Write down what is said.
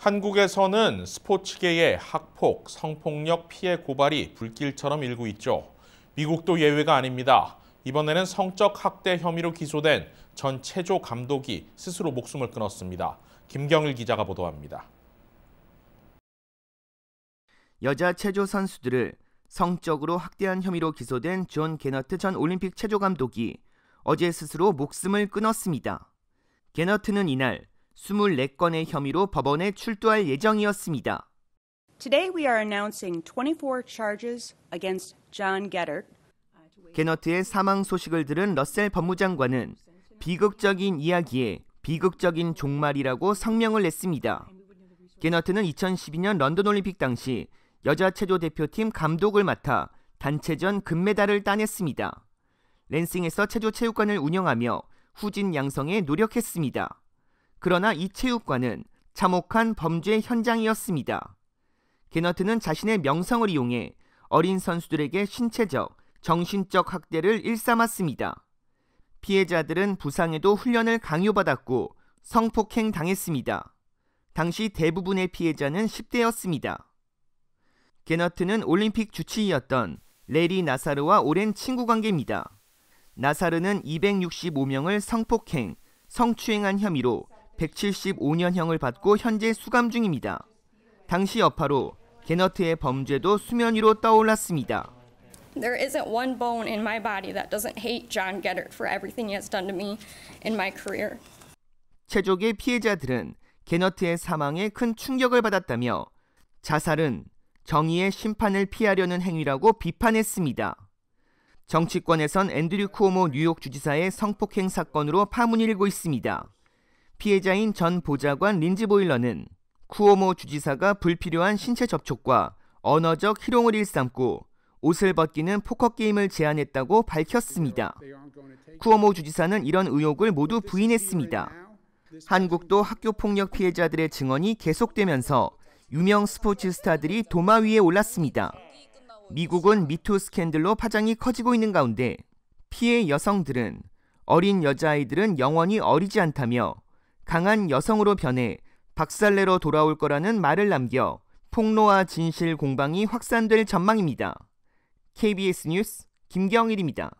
한국에서는 스포츠계의 학폭, 성폭력 피해 고발이 불길처럼 일고 있죠. 미국도 예외가 아닙니다. 이번에는 성적 학대 혐의로 기소된 전 체조 감독이 스스로 목숨을 끊었습니다. 김경일 기자가 보도합니다. 여자 체조 선수들을 성적으로 학대한 혐의로 기소된 존 게너트 전 올림픽 체조 감독이 어제 스스로 목숨을 끊었습니다. 게너트는 이날 24건의 혐의로 법원에 출두할 예정이었습니다. Today we are announcing 24 charges against John Gedert. 게너트의 사망 소식을 들은 러셀 법무장관은 비극적인 이야기에 비극적인 종말이라고 성명을 냈습니다. 게너트는 2012년 런던 올림픽 당시 여자 체조 대표팀 감독을 맡아 단체전 금메달을 따냈습니다. 랜싱에서 체조 체육관을 운영하며 후진 양성에 노력했습니다. 그러나 이 체육관은 참혹한 범죄 현장이었습니다. 게너트는 자신의 명성을 이용해 어린 선수들에게 신체적, 정신적 학대를 일삼았습니다. 피해자들은 부상에도 훈련을 강요받았고 성폭행 당했습니다. 당시 대부분의 피해자는 10대였습니다. 게너트는 올림픽 주치의였던 레리 나사르와 오랜 친구 관계입니다. 나사르는 265명을 성폭행, 성추행한 혐의로 175년형을 받고 현재 수감 중입니다. 당시 여파로 게너트의 범죄도 수면 위로 떠올랐습니다. There isn't one bone in my body that doesn't hate John g e d e r for everything he has done to me in my career. 최종의 피해자들은 게너트의 사망에 큰 충격을 받았다며 자살은 정의의 심판을 피하려는 행위라고 비판했습니다. 정치권에선 앤드류 쿠오모 뉴욕 주지사의 성폭행 사건으로 파문이 일고 있습니다. 피해자인 전 보좌관 린지 보일러는 쿠오모 주지사가 불필요한 신체 접촉과 언어적 희롱을 일삼고 옷을 벗기는 포커 게임을 제안했다고 밝혔습니다. 쿠오모 주지사는 이런 의혹을 모두 부인했습니다. 한국도 학교 폭력 피해자들의 증언이 계속되면서 유명 스포츠 스타들이 도마 위에 올랐습니다. 미국은 미투 스캔들로 파장이 커지고 있는 가운데 피해 여성들은 어린 여자아이들은 영원히 어리지 않다며 강한 여성으로 변해 박살내러 돌아올 거라는 말을 남겨 폭로와 진실 공방이 확산될 전망입니다. KBS 뉴스 김경일입니다.